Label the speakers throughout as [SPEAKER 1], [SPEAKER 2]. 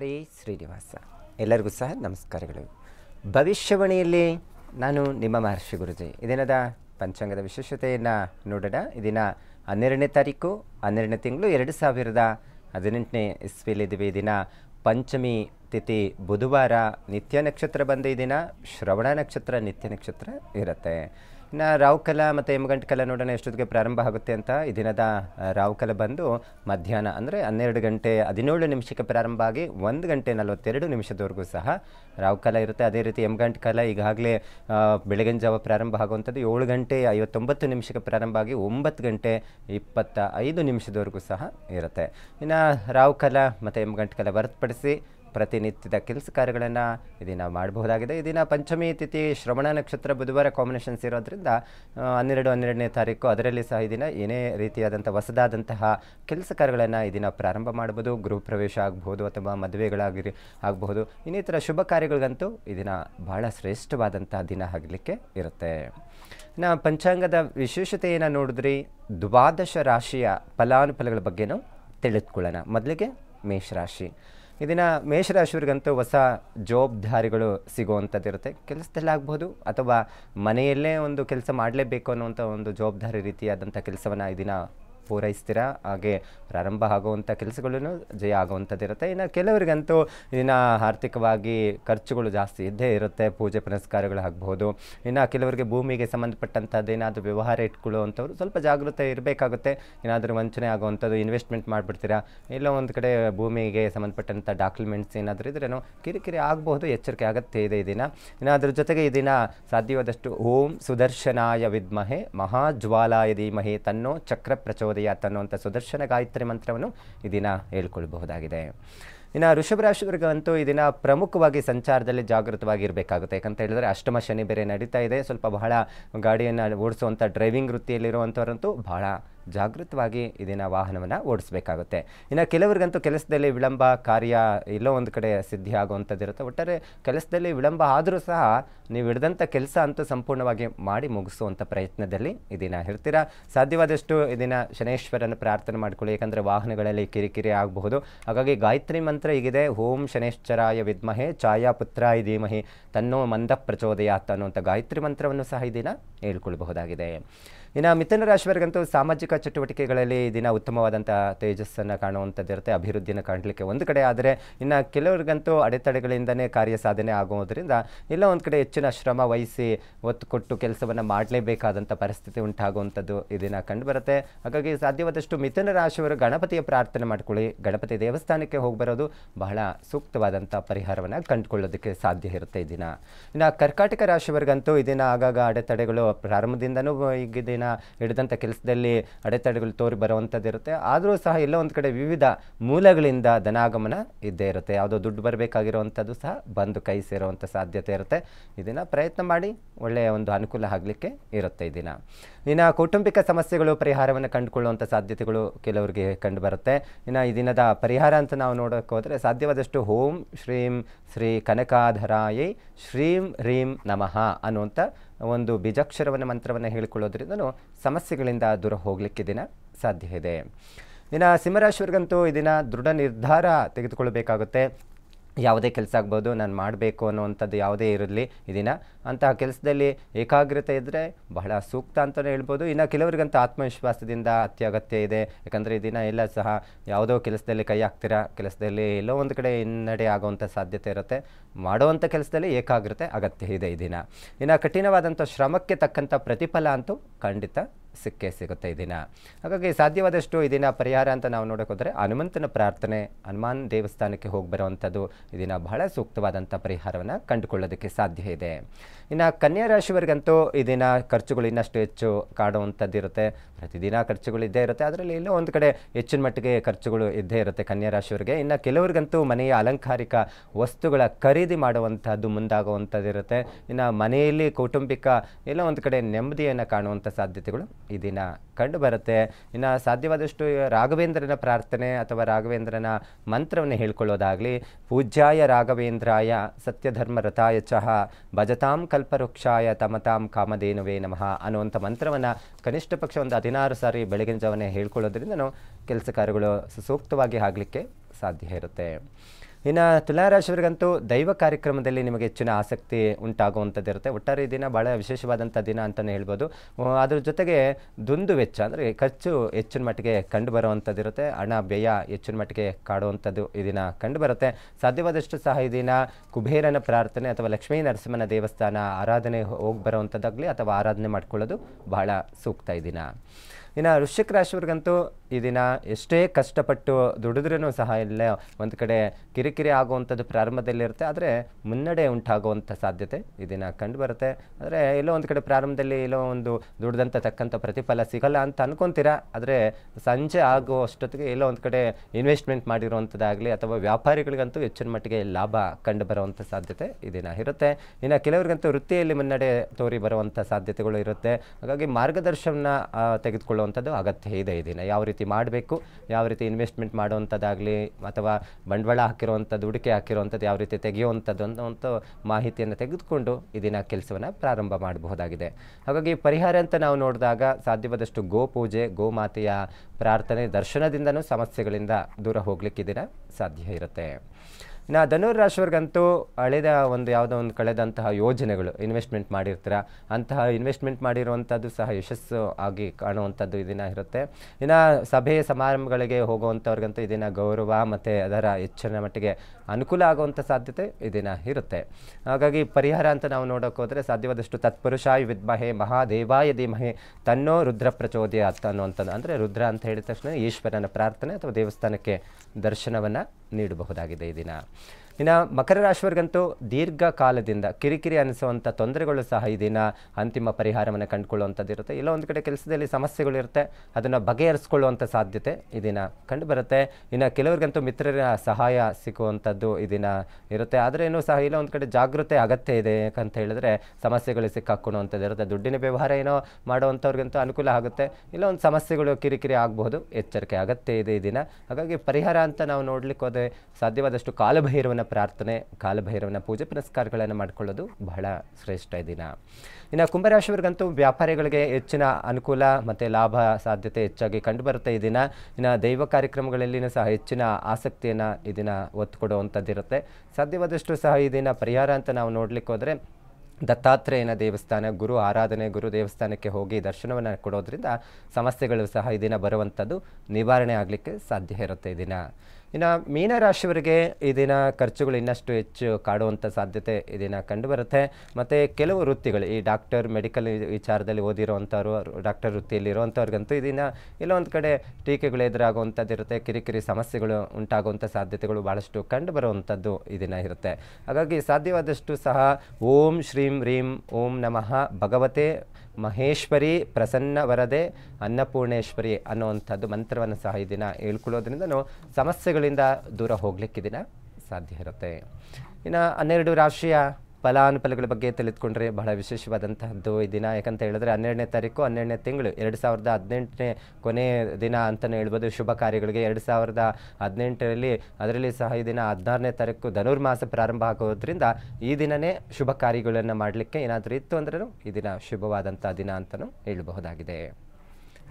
[SPEAKER 1] ಹರೇ ಶ್ರೀನಿವಾಸ ಎಲ್ಲರಿಗೂ ಸಹ ನಮಸ್ಕಾರಗಳು ಭವಿಷ್ಯವಾಣಿಯಲ್ಲಿ ನಾನು ನಿಮ್ಮ ಮಹರ್ಷಿ ಗುರುಜಿ ಇದಿನದ ಪಂಚಾಂಗದ ವಿಶೇಷತೆಯನ್ನು ನೋಡೋಣ ಇದಿನ ಹನ್ನೆರಡನೇ ತಾರೀಕು ಹನ್ನೆರಡನೇ ತಿಂಗಳು ಎರಡು ಸಾವಿರದ ಹದಿನೆಂಟನೇ ಇಸ್ವಿಯಲ್ಲಿದ್ದೀವಿ ದಿನ ಪಂಚಮಿ ತಿಥಿ ಬುಧವಾರ ನಿತ್ಯ ನಕ್ಷತ್ರ ಬಂದು ಈ ದಿನ ಶ್ರವಣ ನಕ್ಷತ್ರ ನಿತ್ಯ ನಕ್ಷತ್ರ ಇರುತ್ತೆ ಇನ್ನು ರಾವುಕಲ ಮತ್ತು ಕಾಲ ನೋಡೋಣ ಎಷ್ಟೊತ್ತಿಗೆ ಪ್ರಾರಂಭ ಆಗುತ್ತೆ ಅಂತ ಈ ದಿನದ ರಾವುಕಲ ಬಂದು ಮಧ್ಯಾಹ್ನ ಅಂದರೆ ಹನ್ನೆರಡು ಗಂಟೆ ಹದಿನೇಳು ನಿಮಿಷಕ್ಕೆ ಪ್ರಾರಂಭ ಆಗಿ ಒಂದು ಗಂಟೆ ನಲವತ್ತೆರಡು ನಿಮಿಷದವರೆಗೂ ಸಹ ರಾವುಕಲ ಇರುತ್ತೆ ಅದೇ ರೀತಿ ಕಲ ಈಗಾಗಲೇ ಬೆಳಗಿನ ಜಾವ ಪ್ರಾರಂಭ ಆಗುವಂಥದ್ದು ಏಳು ಗಂಟೆ ಐವತ್ತೊಂಬತ್ತು ನಿಮಿಷಕ್ಕೆ ಪ್ರಾರಂಭ ಆಗಿ ಒಂಬತ್ತು ಗಂಟೆ ಇಪ್ಪತ್ತ ಐದು ನಿಮಿಷದವರೆಗೂ ಸಹ ಇರುತ್ತೆ ಇನ್ನು ರಾವುಕಲ ಮತ್ತು ಕಲ ಹೊರತುಪಡಿಸಿ ಪ್ರತಿನಿತ್ಯದ ಕೆಲಸ ಕಾರ್ಯಗಳನ್ನು ಇದನ್ನು ಮಾಡಬಹುದಾಗಿದೆ ಇದನ್ನು ಪಂಚಮಿ ತಿಥಿ ಶ್ರವಣ ನಕ್ಷತ್ರ ಬುಧವಾರ ಕಾಂಬಿನೇಷನ್ಸ್ ಇರೋದ್ರಿಂದ ಹನ್ನೆರಡು ಹನ್ನೆರಡನೇ ತಾರೀಕು ಅದರಲ್ಲಿ ಸಹ ಇದನ್ನು ಏನೇ ರೀತಿಯಾದಂಥ ಹೊಸದಾದಂತಹ ಕೆಲಸ ಕಾರ್ಯಗಳನ್ನು ಇದನ್ನು ಪ್ರಾರಂಭ ಮಾಡ್ಬೋದು ಗೃಹ ಪ್ರವೇಶ ಆಗ್ಬೋದು ಅಥವಾ ಮದುವೆಗಳಾಗಿರಿ ಆಗಬಹುದು ಇನ್ನಿತರ ಶುಭ ಕಾರ್ಯಗಳಿಗಂತೂ ಇದನ್ನು ಬಹಳ ಶ್ರೇಷ್ಠವಾದಂಥ ದಿನ ಆಗಲಿಕ್ಕೆ ಇರುತ್ತೆ ನಾ ಪಂಚಾಂಗದ ವಿಶೇಷತೆಯನ್ನು ನೋಡಿದ್ರಿ ದ್ವಾದಶ ರಾಶಿಯ ಫಲಾನುಫಲಗಳ ಬಗ್ಗೆನೂ ತಿಳಿದುಕೊಳ್ಳೋಣ ಮೊದಲಿಗೆ ಮೇಷರಾಶಿ ಇದನ್ನು ಮೇಷರಾಶಿಯವ್ರಿಗಂತೂ ಹೊಸ ಜವಾಬ್ದಾರಿಗಳು ಸಿಗುವಂಥದ್ದು ಕೆಲಸದಲ್ಲಿ ಆಗ್ಬೋದು ಅಥವಾ ಮನೆಯಲ್ಲೇ ಒಂದು ಕೆಲಸ ಮಾಡಲೇಬೇಕು ಅನ್ನುವಂಥ ಒಂದು ಜವಾಬ್ದಾರಿ ರೀತಿಯಾದಂಥ ಕೆಲಸವನ್ನು ಇದನ್ನು ಪೂರೈಸ್ತೀರಾ ಹಾಗೆ ಪ್ರಾರಂಭ ಆಗುವಂಥ ಕೆಲಸಗಳನ್ನು ಜಯ ಇರುತ್ತೆ ಇನ್ನು ಕೆಲವರಿಗಂತೂ ಇನ್ನು ಆರ್ಥಿಕವಾಗಿ ಖರ್ಚುಗಳು ಜಾಸ್ತಿ ಇದ್ದೇ ಇರುತ್ತೆ ಪೂಜೆ ಪುನಸ್ಕಾರಗಳು ಆಗ್ಬೋದು ಇನ್ನು ಕೆಲವರಿಗೆ ಭೂಮಿಗೆ ಸಂಬಂಧಪಟ್ಟಂಥದ್ದು ಏನಾದರೂ ವ್ಯವಹಾರ ಇಟ್ಕೊಳ್ಳೋ ಅಂಥವ್ರು ಸ್ವಲ್ಪ ಜಾಗೃತೆ ಇರಬೇಕಾಗುತ್ತೆ ಏನಾದರೂ ವಂಚನೆ ಆಗುವಂಥದ್ದು ಇನ್ವೆಸ್ಟ್ಮೆಂಟ್ ಮಾಡಿಬಿಡ್ತೀರಾ ಇಲ್ಲ ಒಂದು ಕಡೆ ಭೂಮಿಗೆ ಸಂಬಂಧಪಟ್ಟಂಥ ಡಾಕ್ಯುಮೆಂಟ್ಸ್ ಏನಾದರೂ ಇದ್ರೇನು ಕಿರಿಕಿರಿ ಆಗಬಹುದು ಎಚ್ಚರಿಕೆ ಆಗುತ್ತೆ ಇದೆ ಈ ದಿನ ಇನ್ನು ಜೊತೆಗೆ ಈ ದಿನ ಸಾಧ್ಯವಾದಷ್ಟು ಓಂ ಸುದರ್ಶನಾಯ ವಿದ್ಮಹೆ ಮಹಾಜ್ವಾಲಾಯ ಧೀಮಹೆ ತನ್ನೋ ಚಕ್ರ ಪ್ರಚೋದ ಯಾತ ಅನ್ನುವಂಥ ಸುದರ್ಶನ ಗಾಯತ್ರಿ ಮಂತ್ರವನ್ನು ಈ ದಿನ ಹೇಳ್ಕೊಳ್ಬಹುದಾಗಿದೆ ಇನ್ನು ವೃಷಭರಾಶಿವರಿಗಂತೂ ಈ ದಿನ ಪ್ರಮುಖವಾಗಿ ಸಂಚಾರದಲ್ಲಿ ಜಾಗೃತವಾಗಿ ಇರಬೇಕಾಗುತ್ತೆ ಯಾಕಂತ ಹೇಳಿದ್ರೆ ಅಷ್ಟಮ ಶನಿ ಬೇರೆ ನಡೀತಾ ಇದೆ ಸ್ವಲ್ಪ ಬಹಳ ಗಾಡಿಯನ್ನು ಓಡಿಸುವಂಥ ಡ್ರೈವಿಂಗ್ ವೃತ್ತಿಯಲ್ಲಿರುವಂಥವರಂತೂ ಬಹಳ ಜಾಗೃತವಾಗಿ ಇದನ್ನು ವಾಹನವನ್ನು ಓಡಿಸಬೇಕಾಗುತ್ತೆ ಇನ್ನು ಕೆಲವರಿಗಂತೂ ಕೆಲಸದಲ್ಲಿ ವಿಳಂಬ ಕಾರ್ಯ ಇಲ್ಲೋ ಒಂದು ಕಡೆ ಸಿದ್ಧಿ ಆಗುವಂಥದ್ದಿರುತ್ತೆ ಒಟ್ಟಾರೆ ಕೆಲಸದಲ್ಲಿ ವಿಳಂಬ ಆದರೂ ಸಹ ನೀವು ಹಿಡಿದಂಥ ಕೆಲಸ ಅಂತೂ ಸಂಪೂರ್ಣವಾಗಿ ಮಾಡಿ ಮುಗಿಸುವಂಥ ಪ್ರಯತ್ನದಲ್ಲಿ ಇದನ್ನು ಇರ್ತೀರಾ ಸಾಧ್ಯವಾದಷ್ಟು ಇದನ್ನು ಶನೇಶ್ವರನ ಪ್ರಾರ್ಥನೆ ಮಾಡ್ಕೊಳ್ಳಿ ಏಕೆಂದರೆ ವಾಹನಗಳಲ್ಲಿ ಕಿರಿಕಿರಿ ಆಗಬಹುದು ಹಾಗಾಗಿ ಗಾಯತ್ರಿ ಮಂತ್ರ ಹೀಗಿದೆ ಓಂ ಶನೇಶ್ವರಾಯ ವಿದ್ಮಹೆ ಛಾಯಾಪುತ್ರಾಯ ಧೀಮಹಿ ತನ್ನೋ ಮಂದ ಪ್ರಚೋದಯಾತ್ ಅನ್ನುವಂಥ ಗಾಯತ್ರಿ ಮಂತ್ರವನ್ನು ಸಹ ಇದನ್ನು ಹೇಳ್ಕೊಳ್ಬಹುದಾಗಿದೆ ಇನ್ನು ಮಿಥುನ ರಾಶಿವರಿಗಂತೂ ಸಾಮಾಜಿಕ ಚಟುವಟಿಕೆಗಳಲ್ಲಿ ದಿನ ಉತ್ತಮವಾದಂಥ ತೇಜಸ್ಸನ್ನು ಕಾಣುವಂಥದ್ದಿರುತ್ತೆ ಅಭಿವೃದ್ಧಿಯನ್ನು ಕಾಣಲಿಕ್ಕೆ ಒಂದು ಕಡೆ ಆದರೆ ಇನ್ನು ಕೆಲವರಿಗಂತೂ ಅಡೆತಡೆಗಳಿಂದಲೇ ಕಾರ್ಯ ಸಾಧನೆ ಆಗುವುದರಿಂದ ಇಲ್ಲ ಒಂದು ಕಡೆ ಹೆಚ್ಚಿನ ಶ್ರಮ ವಹಿಸಿ ಒತ್ತು ಕೊಟ್ಟು ಕೆಲಸವನ್ನು ಮಾಡಲೇಬೇಕಾದಂಥ ಪರಿಸ್ಥಿತಿ ಉಂಟಾಗುವಂಥದ್ದು ಇದನ್ನು ಕಂಡುಬರುತ್ತೆ ಹಾಗಾಗಿ ಸಾಧ್ಯವಾದಷ್ಟು ಮಿಥುನ ರಾಶಿಯವರು ಗಣಪತಿಯ ಪ್ರಾರ್ಥನೆ ಮಾಡಿಕೊಳ್ಳಿ ಗಣಪತಿ ದೇವಸ್ಥಾನಕ್ಕೆ ಹೋಗಿ ಬರೋದು ಬಹಳ ಸೂಕ್ತವಾದಂಥ ಪರಿಹಾರವನ್ನು ಕಂಡುಕೊಳ್ಳೋದಕ್ಕೆ ಸಾಧ್ಯ ಇರುತ್ತೆ ಈ ದಿನ ಇನ್ನು ಕರ್ಕಾಟಕ ರಾಶಿಯವರಿಗಂತೂ ಇದನ್ನು ಆಗಾಗ ಅಡೆತಡೆಗಳು ಪ್ರಾರಂಭದಿಂದನೂ ಈಗ ದಿನ ಹಿಡಿದಂಥ ಕೆಲಸದಲ್ಲಿ ಅಡೆತಡೆಗಳು ತೋರಿ ಬರುವಂಥದ್ದು ಇರುತ್ತೆ ಆದರೂ ಸಹ ಎಲ್ಲ ಒಂದು ಕಡೆ ವಿವಿಧ ಮೂಲಗಳಿಂದ ಧನಾಗಮನ ಇದ್ದೇ ಇರುತ್ತೆ ಯಾವುದೋ ದುಡ್ಡು ಬರಬೇಕಾಗಿರುವಂಥದ್ದು ಸಹ ಬಂದು ಕೈ ಸೇರುವಂಥ ಸಾಧ್ಯತೆ ಇರುತ್ತೆ ಇದನ್ನು ಪ್ರಯತ್ನ ಮಾಡಿ ಒಳ್ಳೆಯ ಒಂದು ಅನುಕೂಲ ಆಗಲಿಕ್ಕೆ ಇರುತ್ತೆ ದಿನ ಇನ್ನು ಕೌಟುಂಬಿಕ ಸಮಸ್ಯೆಗಳು ಪರಿಹಾರವನ್ನು ಕಂಡುಕೊಳ್ಳುವಂಥ ಸಾಧ್ಯತೆಗಳು ಕೆಲವರಿಗೆ ಕಂಡುಬರುತ್ತೆ ಇನ್ನು ಈ ದಿನದ ಪರಿಹಾರ ಅಂತ ನಾವು ನೋಡೋಕ್ಕೆ ಹೋದರೆ ಸಾಧ್ಯವಾದಷ್ಟು ಓಂ ಶ್ರೀಂ ಶ್ರೀ ಕನಕಾಧರಾಯಿ ಶ್ರೀಂ ರೀಂ ನಮಃ ಅನ್ನುವಂಥ ಒಂದು ಬೀಜಾಕ್ಷರವನ್ನು ಮಂತ್ರವನ್ನು ಹೇಳಿಕೊಳ್ಳೋದ್ರಿಂದಲೂ ಸಮಸ್ಯೆಗಳಿಂದ ದೂರ ಹೋಗಲಿಕ್ಕೆ ದಿನ ಸಾಧ್ಯ ಇದೆ ಇನ್ನು ಸಿಂಹರಾಶ್ವರಿಗಂತೂ ಇದನ್ನು ದೃಢ ನಿರ್ಧಾರ ತೆಗೆದುಕೊಳ್ಳಬೇಕಾಗುತ್ತೆ ಯಾವುದೇ ಕೆಲಸ ಆಗ್ಬೋದು ನಾನು ಮಾಡಬೇಕು ಅನ್ನೋವಂಥದ್ದು ಯಾವುದೇ ಇರಲಿ ದಿನ ಅಂತಹ ಕೆಲಸದಲ್ಲಿ ಏಕಾಗ್ರತೆ ಇದ್ದರೆ ಬಹಳ ಸೂಕ್ತ ಅಂತಲೇ ಹೇಳ್ಬೋದು ಇನ್ನು ಕೆಲವರಿಗಂತ ಆತ್ಮವಿಶ್ವಾಸದಿಂದ ಅತ್ಯಗತ್ಯ ಇದೆ ಯಾಕಂದರೆ ಇದನ್ನ ಎಲ್ಲ ಸಹ ಯಾವುದೋ ಕೆಲಸದಲ್ಲಿ ಕೈ ಹಾಕ್ತೀರಾ ಕೆಲಸದಲ್ಲಿ ಎಲ್ಲೋ ಒಂದು ಕಡೆ ಹಿನ್ನಡೆ ಆಗುವಂಥ ಸಾಧ್ಯತೆ ಇರುತ್ತೆ ಮಾಡುವಂಥ ಕೆಲಸದಲ್ಲಿ ಏಕಾಗ್ರತೆ ಅಗತ್ಯ ಇದೆ ಇದನ್ನು ಇನ್ನು ಕಠಿಣವಾದಂಥ ಶ್ರಮಕ್ಕೆ ತಕ್ಕಂಥ ಪ್ರತಿಫಲ ಅಂತೂ ಖಂಡಿತ ಸಿಕ್ಕೇ ಸಿಗುತ್ತೆ ಈ ಹಾಗಾಗಿ ಸಾಧ್ಯವಾದಷ್ಟು ಈ ದಿನ ಪರಿಹಾರ ಅಂತ ನಾವು ನೋಡೋಕೆ ಹನುಮಂತನ ಪ್ರಾರ್ಥನೆ ಹನುಮಾನ್ ದೇವಸ್ಥಾನಕ್ಕೆ ಹೋಗಿ ಬರುವಂಥದ್ದು ಇದನ್ನು ಬಹಳ ಸೂಕ್ತವಾದಂಥ ಪರಿಹಾರವನ್ನು ಕಂಡುಕೊಳ್ಳೋದಕ್ಕೆ ಸಾಧ್ಯ ಇದೆ ಇನ್ನು ಕನ್ಯಾ ರಾಶಿವರಿಗಂತೂ ಈ ದಿನ ಖರ್ಚುಗಳು ಇನ್ನಷ್ಟು ಹೆಚ್ಚು ಕಾಡುವಂಥದ್ದಿರುತ್ತೆ ಪ್ರತಿದಿನ ಖರ್ಚುಗಳು ಇದ್ದೇ ಇರುತ್ತೆ ಅದರಲ್ಲಿ ಎಲ್ಲೋ ಒಂದು ಕಡೆ ಹೆಚ್ಚಿನ ಮಟ್ಟಿಗೆ ಖರ್ಚುಗಳು ಇದ್ದೇ ಇರುತ್ತೆ ಕನ್ಯಾ ಇನ್ನು ಕೆಲವರಿಗಂತೂ ಮನೆಯ ಅಲಂಕಾರಿಕ ವಸ್ತುಗಳ ಖರೀದಿ ಮಾಡುವಂಥದ್ದು ಮುಂದಾಗುವಂಥದ್ದಿರುತ್ತೆ ಇನ್ನು ಮನೆಯಲ್ಲಿ ಕೌಟುಂಬಿಕ ಎಲ್ಲ ಒಂದು ಕಡೆ ನೆಮ್ಮದಿಯನ್ನು ಕಾಣುವಂಥ ಸಾಧ್ಯತೆಗಳು ಈ ದಿನ ಕಂಡು ಬರುತ್ತೆ ಇನ್ನು ಸಾಧ್ಯವಾದಷ್ಟು ರಾಘವೇಂದ್ರನ ಪ್ರಾರ್ಥನೆ ಅಥವಾ ರಾಘವೇಂದ್ರನ ಮಂತ್ರವನ್ನು ಹೇಳ್ಕೊಳ್ಳೋದಾಗಲಿ ಪೂಜ್ಯಾಯ ರಾಘವೇಂದ್ರಾಯ ಸತ್ಯಧರ್ಮ ರಥಾಯ ಚಹ ಭಜತಾಂ ಕಲ್ಪವೃಕ್ಷಾಯ ತಮತಾಂ ಕಾಮಧೇನುವೇ ನಮಃ ಅನ್ನುವಂಥ ಮಂತ್ರವನ್ನು ಕನಿಷ್ಠ ಪಕ್ಷ ಒಂದು ಅತಿ ಹದಿನಾರು ಸಾರಿ ಬೆಳಗಿನ ಜಾವನೇ ಹೇಳ್ಕೊಳ್ಳೋದ್ರಿಂದ ನಾವು ಕೆಲಸ ಕಾರ್ಯಗಳು ಸೂಕ್ತವಾಗಿ ಆಗಲಿಕ್ಕೆ ಸಾಧ್ಯ ಇರುತ್ತೆ ಇನ್ನು ತುಲಾರಾಶಿಯವರಿಗಂತೂ ದೈವ ಕಾರ್ಯಕ್ರಮದಲ್ಲಿ ನಿಮಗೆ ಹೆಚ್ಚಿನ ಆಸಕ್ತಿ ಉಂಟಾಗುವಂಥದ್ದಿರುತ್ತೆ ಒಟ್ಟಾರೆ ದಿನ ಭಾಳ ವಿಶೇಷವಾದಂಥ ದಿನ ಅಂತಲೇ ಹೇಳ್ಬೋದು ಅದ್ರ ಜೊತೆಗೆ ದುಂದು ವೆಚ್ಚ ಅಂದರೆ ಖರ್ಚು ಹೆಚ್ಚಿನ ಮಟ್ಟಿಗೆ ಕಂಡು ಬರುವಂಥದ್ದಿರುತ್ತೆ ಹಣ ವ್ಯಯ ಹೆಚ್ಚಿನ ಮಟ್ಟಿಗೆ ಕಾಡುವಂಥದ್ದು ಈ ದಿನ ಕಂಡುಬರುತ್ತೆ ಸಾಧ್ಯವಾದಷ್ಟು ಸಹ ಈ ದಿನ ಕುಬೇರನ ಪ್ರಾರ್ಥನೆ ಅಥವಾ ಲಕ್ಷ್ಮೀ ನರಸಿಂಹನ ದೇವಸ್ಥಾನ ಆರಾಧನೆ ಹೋಗಿ ಬರುವಂಥದ್ದಾಗಲಿ ಅಥವಾ ಆರಾಧನೆ ಮಾಡ್ಕೊಳ್ಳೋದು ಬಹಳ ಸೂಕ್ತ ಈ ದಿನ ಇನ್ನು ವೃಶ್ಚಿಕ ರಾಶಿಯವ್ರಿಗಂತೂ ಈ ದಿನ ಎಷ್ಟೇ ಕಷ್ಟಪಟ್ಟು ದುಡಿದ್ರೂ ಸಹ ಇಲ್ಲ ಒಂದು ಕಡೆ ಕಿರಿಕಿರಿ ಆಗುವಂಥದ್ದು ಪ್ರಾರಂಭದಲ್ಲಿರುತ್ತೆ ಆದರೆ ಮುನ್ನಡೆ ಉಂಟಾಗುವಂಥ ಸಾಧ್ಯತೆ ಈ ದಿನ ಕಂಡುಬರುತ್ತೆ ಆದರೆ ಎಲ್ಲೋ ಒಂದು ಕಡೆ ಪ್ರಾರಂಭದಲ್ಲಿ ಎಲ್ಲೋ ಒಂದು ದುಡ್ದಂಥ ತಕ್ಕಂಥ ಪ್ರತಿಫಲ ಸಿಗಲ್ಲ ಅಂತ ಅನ್ಕೊಂತೀರಾ ಆದರೆ ಸಂಜೆ ಆಗುವಷ್ಟೊತ್ತಿಗೆ ಎಲ್ಲೋ ಒಂದು ಕಡೆ ಇನ್ವೆಸ್ಟ್ಮೆಂಟ್ ಮಾಡಿರುವಂಥದ್ದಾಗಲಿ ಅಥವಾ ವ್ಯಾಪಾರಿಗಳಿಗಂತೂ ಹೆಚ್ಚಿನ ಮಟ್ಟಿಗೆ ಲಾಭ ಕಂಡು ಬರುವಂಥ ಸಾಧ್ಯತೆ ಈ ದಿನ ಇರುತ್ತೆ ಇನ್ನು ಕೆಲವರಿಗಂತೂ ವೃತ್ತಿಯಲ್ಲಿ ಮುನ್ನಡೆ ತೋರಿ ಬರುವಂಥ ಸಾಧ್ಯತೆಗಳು ಇರುತ್ತೆ ಹಾಗಾಗಿ ಮಾರ್ಗದರ್ಶನ ತೆಗೆದುಕೊಳ್ಳೋ ತೆಗೆದುಕೊಳ್ಳುವಂಥದ್ದು ಅಗತ್ಯ ಇದೆ ಈ ದಿನ ಯಾವ ರೀತಿ ಮಾಡಬೇಕು ಯಾವ ರೀತಿ ಇನ್ವೆಸ್ಟ್ಮೆಂಟ್ ಮಾಡುವಂಥದ್ದಾಗಲಿ ಅಥವಾ ಬಂಡವಾಳ ಹಾಕಿರುವಂಥದ್ದು ಹುಡುಕೆ ಹಾಕಿರುವಂಥದ್ದು ಯಾವ ರೀತಿ ತೆಗೆಯುವಂಥದ್ದು ಅನ್ನೋವಂಥ ಮಾಹಿತಿಯನ್ನು ತೆಗೆದುಕೊಂಡು ಇದನ್ನು ಕೆಲಸವನ್ನು ಪ್ರಾರಂಭ ಮಾಡಬಹುದಾಗಿದೆ ಹಾಗಾಗಿ ಪರಿಹಾರ ಅಂತ ನಾವು ನೋಡಿದಾಗ ಸಾಧ್ಯವಾದಷ್ಟು ಗೋಪೂಜೆ ಮಾತೆಯ ಪ್ರಾರ್ಥನೆ ದರ್ಶನದಿಂದನೂ ಸಮಸ್ಯೆಗಳಿಂದ ದೂರ ಹೋಗ್ಲಿಕ್ಕೆ ದಿನ ಸಾಧ್ಯ ಇರುತ್ತೆ ಇನ್ನು ಧನುರಾಶಿಯವ್ರಿಗಂತೂ ಹಳೆದ ಒಂದು ಯಾವುದೋ ಒಂದು ಕಳೆದಂತಹ ಯೋಜನೆಗಳು ಇನ್ವೆಸ್ಟ್ಮೆಂಟ್ ಮಾಡಿರ್ತೀರ ಅಂತಹ ಇನ್ವೆಸ್ಟ್ಮೆಂಟ್ ಮಾಡಿರುವಂಥದ್ದು ಸಹ ಯಶಸ್ಸು ಆಗಿ ಕಾಣುವಂಥದ್ದು ಇದನ್ನು ಇರುತ್ತೆ ಇನ್ನು ಸಭೆ ಸಮಾರಂಭಗಳಿಗೆ ಹೋಗುವಂಥವ್ರಿಗಂತೂ ಇದನ್ನು ಗೌರವ ಮತ್ತು ಅದರ ಹೆಚ್ಚಿನ ಮಟ್ಟಿಗೆ ಅನುಕೂಲ ಆಗುವಂಥ ಸಾಧ್ಯತೆ ಇದನ್ನು ಇರುತ್ತೆ ಹಾಗಾಗಿ ಪರಿಹಾರ ಅಂತ ನಾವು ನೋಡೋಕೆ ಹೋದರೆ ಸಾಧ್ಯವಾದಷ್ಟು ತತ್ಪುರುಷಾಯ ವಿದ್ಮಹೆ ಮಹಾದೇವಾಯ ಧೀಮಹೆ ತನ್ನೋ ರುದ್ರ ಪ್ರಚೋದಯ ಅಂತ ಅನ್ನುವಂಥದ್ದು ಅಂದರೆ ರುದ್ರ ಅಂತ ಹೇಳಿದ ತಕ್ಷಣ ಈಶ್ವರನ ಪ್ರಾರ್ಥನೆ ಅಥವಾ ದೇವಸ್ಥಾನಕ್ಕೆ ದರ್ಶನವನ್ನು ನೀಡಬಹುದಾಗಿದೆ ಈ ದಿನ ಇನ್ನು ಮಕರ ರಾಶಿಯವರಿಗಂತೂ ದೀರ್ಘಕಾಲದಿಂದ ಕಿರಿಕಿರಿ ಅನಿಸುವಂಥ ತೊಂದರೆಗಳು ಸಹ ಇದನ್ನ ಅಂತಿಮ ಪರಿಹಾರವನ್ನು ಕಂಡುಕೊಳ್ಳುವಂಥದ್ದು ಇರುತ್ತೆ ಇಲ್ಲ ಒಂದು ಕಡೆ ಕೆಲಸದಲ್ಲಿ ಸಮಸ್ಯೆಗಳಿರುತ್ತೆ ಅದನ್ನು ಬಗೆಹರಿಸ್ಕೊಳ್ಳುವಂಥ ಸಾಧ್ಯತೆ ಇದನ್ನು ಕಂಡುಬರುತ್ತೆ ಇನ್ನು ಕೆಲವರಿಗಂತೂ ಮಿತ್ರರ ಸಹಾಯ ಸಿಕ್ಕುವಂಥದ್ದು ಇದನ್ನು ಇರುತ್ತೆ ಆದರೆ ಏನೂ ಸಹ ಇಲ್ಲ ಒಂದು ಕಡೆ ಜಾಗೃತೆ ಅಗತ್ಯ ಇದೆ ಯಾಕಂತ ಹೇಳಿದ್ರೆ ಸಮಸ್ಯೆಗಳು ಸಿಕ್ಕಾಕೊಳ್ಳುವಂಥದ್ದು ಇರುತ್ತೆ ದುಡ್ಡಿನ ವ್ಯವಹಾರ ಏನೋ ಮಾಡುವಂಥವ್ರಿಗಂತೂ ಅನುಕೂಲ ಆಗುತ್ತೆ ಇಲ್ಲ ಒಂದು ಸಮಸ್ಯೆಗಳು ಕಿರಿಕಿರಿ ಆಗಬಹುದು ಎಚ್ಚರಿಕೆ ಅಗತ್ಯ ಇದೆ ಇದನ್ನು ಹಾಗಾಗಿ ಪರಿಹಾರ ಅಂತ ನಾವು ನೋಡ್ಲಿಕ್ಕೆ ಹೋದರೆ ಸಾಧ್ಯವಾದಷ್ಟು ಕಾಲಭೈರವನ ಪ್ರಾರ್ಥನೆ ಕಾಲಭೈರವನ ಪೂಜೆ ಪುನಸ್ಕಾರಗಳನ್ನು ಮಾಡಿಕೊಳ್ಳೋದು ಬಹಳ ಶ್ರೇಷ್ಠ ದಿನ ಇನ್ನು ಕುಂಭರಾಶಿವರಿಗಂತೂ ವ್ಯಾಪಾರಿಗಳಿಗೆ ಹೆಚ್ಚಿನ ಅನುಕೂಲ ಮತ್ತು ಲಾಭ ಸಾಧ್ಯತೆ ಹೆಚ್ಚಾಗಿ ಕಂಡುಬರುತ್ತೆ ಈ ದಿನ ಇನ್ನು ದೈವ ಕಾರ್ಯಕ್ರಮಗಳಲ್ಲಿನ ಸಹ ಹೆಚ್ಚಿನ ಆಸಕ್ತಿಯನ್ನು ಈ ದಿನ ಒತ್ತು ಕೊಡುವಂಥದ್ದಿರುತ್ತೆ ಸಾಧ್ಯವಾದಷ್ಟು ಸಹ ಈ ದಿನ ಪರಿಹಾರ ಅಂತ ನಾವು ನೋಡಲಿಕ್ಕೆ ಹೋದರೆ ದತ್ತಾತ್ರೇಯನ ದೇವಸ್ಥಾನ ಗುರು ಆರಾಧನೆ ಗುರು ದೇವಸ್ಥಾನಕ್ಕೆ ಹೋಗಿ ದರ್ಶನವನ್ನು ಕೊಡೋದ್ರಿಂದ ಸಮಸ್ಯೆಗಳು ಸಹ ಈ ದಿನ ಬರುವಂಥದ್ದು ನಿವಾರಣೆ ಆಗಲಿಕ್ಕೆ ಸಾಧ್ಯ ಇರುತ್ತೆ ಈ ದಿನ ಇನ್ನು ಮೀನರಾಶಿಯವರಿಗೆ ಈ ದಿನ ಖರ್ಚುಗಳು ಇನ್ನಷ್ಟು ಹೆಚ್ಚು ಕಾಡುವಂಥ ಸಾಧ್ಯತೆ ಈ ದಿನ ಕಂಡುಬರುತ್ತೆ ಮತ್ತು ಕೆಲವು ವೃತ್ತಿಗಳು ಈ ಡಾಕ್ಟರ್ ಮೆಡಿಕಲ್ ವಿಚಾರದಲ್ಲಿ ಓದಿರುವಂಥವ್ರು ಡಾಕ್ಟರ್ ವೃತ್ತಿಯಲ್ಲಿರುವಂಥವ್ರಿಗಂತೂ ಈ ದಿನ ಎಲ್ಲೋ ಒಂದು ಕಡೆ ಟೀಕೆಗಳು ಇರುತ್ತೆ ಕಿರಿಕಿರಿ ಸಮಸ್ಯೆಗಳು ಉಂಟಾಗುವಂಥ ಸಾಧ್ಯತೆಗಳು ಭಾಳಷ್ಟು ಕಂಡುಬರುವಂಥದ್ದು ಈ ದಿನ ಇರುತ್ತೆ ಹಾಗಾಗಿ ಸಾಧ್ಯವಾದಷ್ಟು ಸಹ ಓಂ ಶ್ರೀಂ ರೀಂ ಓಂ ನಮಃ ಭಗವತೆ ಮಹೇಶ್ವರಿ ಪ್ರಸನ್ನ ವರದೆ ಅನ್ನಪೂರ್ಣೇಶ್ವರಿ ಅನ್ನುವಂಥದ್ದು ಮಂತ್ರವನ್ನು ಸಹ ಈ ದಿನ ಹೇಳ್ಕೊಳ್ಳೋದ್ರಿಂದ ನಾವು ಸಮಸ್ಯೆಗಳಿಂದ ದೂರ ಹೋಗಲಿಕ್ಕೆ ದಿನ ಸಾಧ್ಯ ಇರುತ್ತೆ ಇನ್ನು ಹನ್ನೆರಡು ರಾಶಿಯ ಫಲಾನುಫಲಗಳ ಬಗ್ಗೆ ತಿಳಿದುಕೊಂಡ್ರೆ ಬಹಳ ವಿಶೇಷವಾದಂತಹದ್ದು ಈ ದಿನ ಯಾಕಂತ ಹೇಳಿದ್ರೆ ಹನ್ನೆರಡನೇ ತಾರೀಕು ಹನ್ನೆರಡನೇ ತಿಂಗಳು ಎರಡು ಸಾವಿರದ ಹದಿನೆಂಟನೇ ಕೊನೆ ದಿನ ಅಂತಲೇ ಹೇಳ್ಬೋದು ಶುಭ ಕಾರ್ಯಗಳಿಗೆ ಎರಡು ಸಾವಿರದ ಹದಿನೆಂಟರಲ್ಲಿ ಅದರಲ್ಲಿ ಸಹ ಈ ದಿನ ಹದಿನಾರನೇ ತಾರೀಕು ಧನುರ್ಮಾಸ ಪ್ರಾರಂಭ ಆಗೋದ್ರಿಂದ ಈ ದಿನವೇ ಶುಭ ಕಾರ್ಯಗಳನ್ನು ಮಾಡಲಿಕ್ಕೆ ಏನಾದರೂ ಇತ್ತು ಅಂದ್ರೂ ಈ ದಿನ ಶುಭವಾದಂಥ ದಿನ ಅಂತಲೂ ಹೇಳಬಹುದಾಗಿದೆ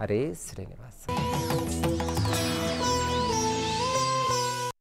[SPEAKER 1] ಹರೇ ಶ್ರೀನಿವಾಸ